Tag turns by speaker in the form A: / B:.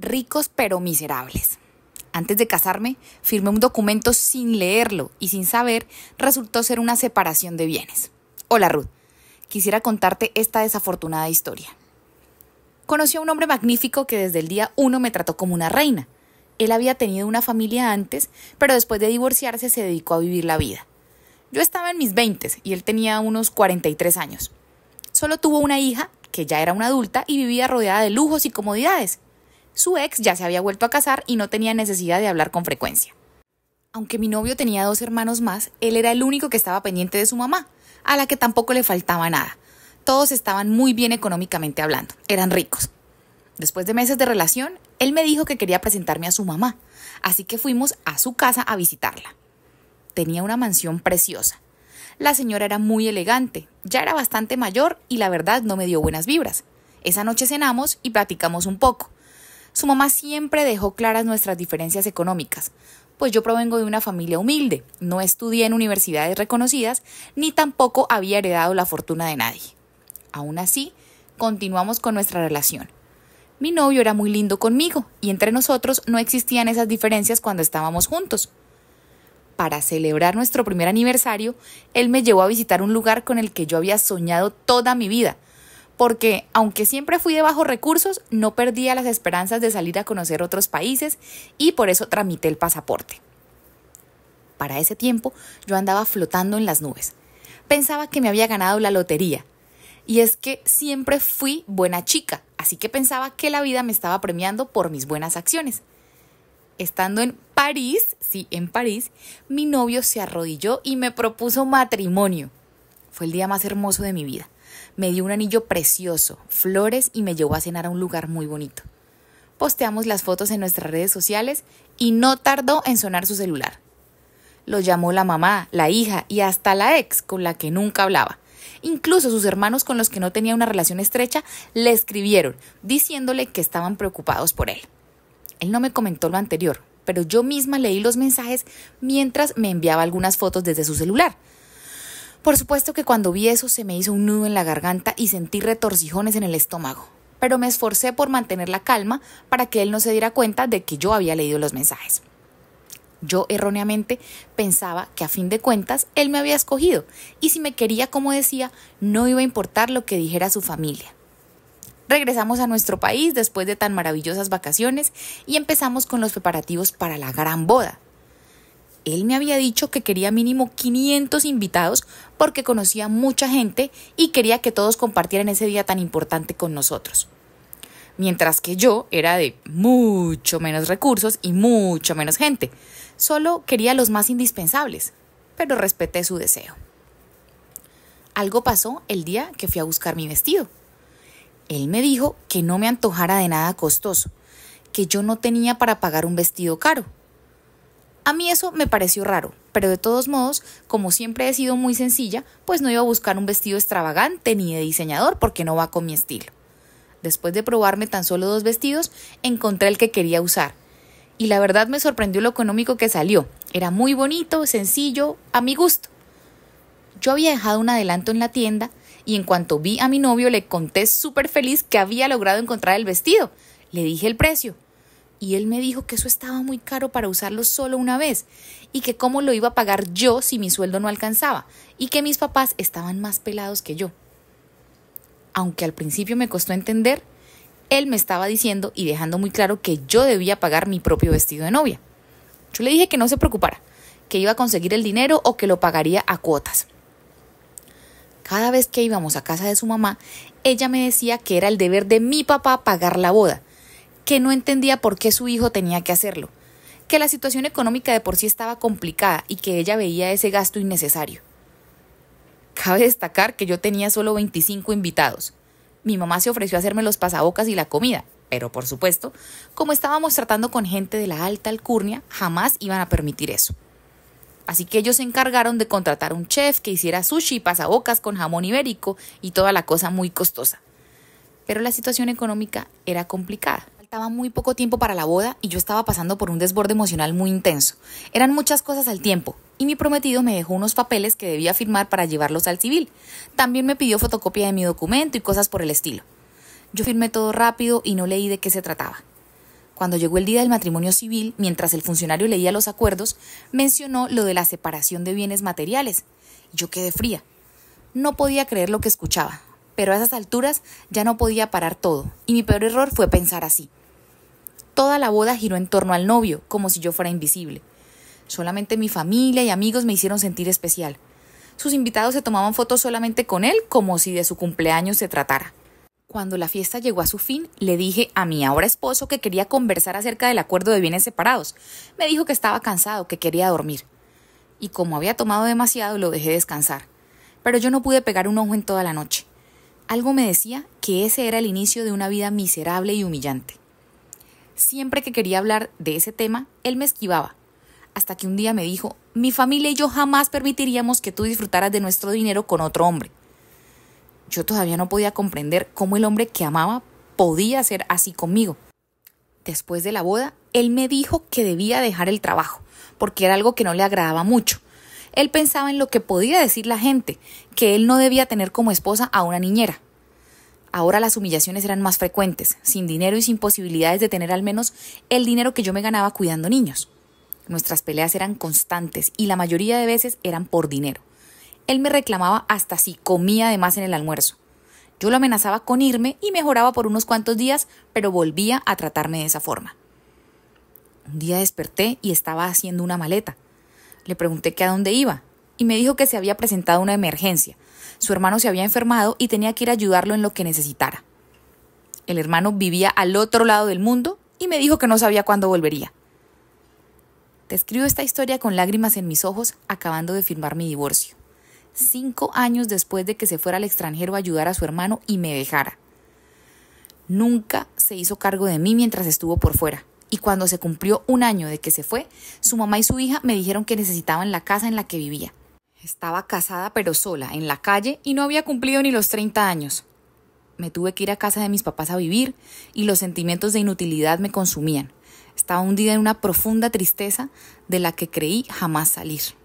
A: Ricos pero miserables. Antes de casarme, firmé un documento sin leerlo y sin saber resultó ser una separación de bienes. Hola Ruth, quisiera contarte esta desafortunada historia. Conocí a un hombre magnífico que desde el día uno me trató como una reina. Él había tenido una familia antes, pero después de divorciarse se dedicó a vivir la vida. Yo estaba en mis veintes y él tenía unos 43 años. Solo tuvo una hija, que ya era una adulta y vivía rodeada de lujos y comodidades. Su ex ya se había vuelto a casar y no tenía necesidad de hablar con frecuencia. Aunque mi novio tenía dos hermanos más, él era el único que estaba pendiente de su mamá, a la que tampoco le faltaba nada. Todos estaban muy bien económicamente hablando, eran ricos. Después de meses de relación, él me dijo que quería presentarme a su mamá, así que fuimos a su casa a visitarla. Tenía una mansión preciosa. La señora era muy elegante, ya era bastante mayor y la verdad no me dio buenas vibras. Esa noche cenamos y platicamos un poco. Su mamá siempre dejó claras nuestras diferencias económicas, pues yo provengo de una familia humilde, no estudié en universidades reconocidas, ni tampoco había heredado la fortuna de nadie. Aún así, continuamos con nuestra relación. Mi novio era muy lindo conmigo y entre nosotros no existían esas diferencias cuando estábamos juntos. Para celebrar nuestro primer aniversario, él me llevó a visitar un lugar con el que yo había soñado toda mi vida, porque aunque siempre fui de bajos recursos, no perdía las esperanzas de salir a conocer otros países y por eso tramité el pasaporte. Para ese tiempo yo andaba flotando en las nubes. Pensaba que me había ganado la lotería. Y es que siempre fui buena chica, así que pensaba que la vida me estaba premiando por mis buenas acciones. Estando en París, sí, en París, mi novio se arrodilló y me propuso matrimonio. Fue el día más hermoso de mi vida me dio un anillo precioso, flores y me llevó a cenar a un lugar muy bonito. Posteamos las fotos en nuestras redes sociales y no tardó en sonar su celular. Lo llamó la mamá, la hija y hasta la ex con la que nunca hablaba. Incluso sus hermanos con los que no tenía una relación estrecha le escribieron diciéndole que estaban preocupados por él. Él no me comentó lo anterior, pero yo misma leí los mensajes mientras me enviaba algunas fotos desde su celular. Por supuesto que cuando vi eso se me hizo un nudo en la garganta y sentí retorcijones en el estómago, pero me esforcé por mantener la calma para que él no se diera cuenta de que yo había leído los mensajes. Yo erróneamente pensaba que a fin de cuentas él me había escogido y si me quería como decía, no iba a importar lo que dijera su familia. Regresamos a nuestro país después de tan maravillosas vacaciones y empezamos con los preparativos para la gran boda, él me había dicho que quería mínimo 500 invitados porque conocía mucha gente y quería que todos compartieran ese día tan importante con nosotros. Mientras que yo era de mucho menos recursos y mucho menos gente. Solo quería los más indispensables, pero respeté su deseo. Algo pasó el día que fui a buscar mi vestido. Él me dijo que no me antojara de nada costoso, que yo no tenía para pagar un vestido caro a mí eso me pareció raro, pero de todos modos, como siempre he sido muy sencilla, pues no iba a buscar un vestido extravagante ni de diseñador porque no va con mi estilo. Después de probarme tan solo dos vestidos, encontré el que quería usar. Y la verdad me sorprendió lo económico que salió. Era muy bonito, sencillo, a mi gusto. Yo había dejado un adelanto en la tienda y en cuanto vi a mi novio le conté súper feliz que había logrado encontrar el vestido. Le dije el precio y él me dijo que eso estaba muy caro para usarlo solo una vez y que cómo lo iba a pagar yo si mi sueldo no alcanzaba y que mis papás estaban más pelados que yo. Aunque al principio me costó entender, él me estaba diciendo y dejando muy claro que yo debía pagar mi propio vestido de novia. Yo le dije que no se preocupara, que iba a conseguir el dinero o que lo pagaría a cuotas. Cada vez que íbamos a casa de su mamá, ella me decía que era el deber de mi papá pagar la boda que no entendía por qué su hijo tenía que hacerlo, que la situación económica de por sí estaba complicada y que ella veía ese gasto innecesario. Cabe destacar que yo tenía solo 25 invitados. Mi mamá se ofreció a hacerme los pasabocas y la comida, pero por supuesto, como estábamos tratando con gente de la alta alcurnia, jamás iban a permitir eso. Así que ellos se encargaron de contratar un chef que hiciera sushi y pasabocas con jamón ibérico y toda la cosa muy costosa. Pero la situación económica era complicada. Estaba muy poco tiempo para la boda y yo estaba pasando por un desborde emocional muy intenso. Eran muchas cosas al tiempo y mi prometido me dejó unos papeles que debía firmar para llevarlos al civil. También me pidió fotocopia de mi documento y cosas por el estilo. Yo firmé todo rápido y no leí de qué se trataba. Cuando llegó el día del matrimonio civil, mientras el funcionario leía los acuerdos, mencionó lo de la separación de bienes materiales. Yo quedé fría. No podía creer lo que escuchaba pero a esas alturas ya no podía parar todo, y mi peor error fue pensar así. Toda la boda giró en torno al novio, como si yo fuera invisible. Solamente mi familia y amigos me hicieron sentir especial. Sus invitados se tomaban fotos solamente con él, como si de su cumpleaños se tratara. Cuando la fiesta llegó a su fin, le dije a mi ahora esposo que quería conversar acerca del acuerdo de bienes separados. Me dijo que estaba cansado, que quería dormir. Y como había tomado demasiado, lo dejé descansar. Pero yo no pude pegar un ojo en toda la noche. Algo me decía que ese era el inicio de una vida miserable y humillante. Siempre que quería hablar de ese tema, él me esquivaba, hasta que un día me dijo, mi familia y yo jamás permitiríamos que tú disfrutaras de nuestro dinero con otro hombre. Yo todavía no podía comprender cómo el hombre que amaba podía ser así conmigo. Después de la boda, él me dijo que debía dejar el trabajo, porque era algo que no le agradaba mucho, él pensaba en lo que podía decir la gente, que él no debía tener como esposa a una niñera. Ahora las humillaciones eran más frecuentes, sin dinero y sin posibilidades de tener al menos el dinero que yo me ganaba cuidando niños. Nuestras peleas eran constantes y la mayoría de veces eran por dinero. Él me reclamaba hasta si comía de más en el almuerzo. Yo lo amenazaba con irme y mejoraba por unos cuantos días, pero volvía a tratarme de esa forma. Un día desperté y estaba haciendo una maleta. Le pregunté qué a dónde iba y me dijo que se había presentado una emergencia. Su hermano se había enfermado y tenía que ir a ayudarlo en lo que necesitara. El hermano vivía al otro lado del mundo y me dijo que no sabía cuándo volvería. Te escribo esta historia con lágrimas en mis ojos, acabando de firmar mi divorcio. Cinco años después de que se fuera al extranjero a ayudar a su hermano y me dejara. Nunca se hizo cargo de mí mientras estuvo por fuera. Y cuando se cumplió un año de que se fue, su mamá y su hija me dijeron que necesitaban la casa en la que vivía. Estaba casada pero sola, en la calle, y no había cumplido ni los 30 años. Me tuve que ir a casa de mis papás a vivir, y los sentimientos de inutilidad me consumían. Estaba hundida en una profunda tristeza de la que creí jamás salir.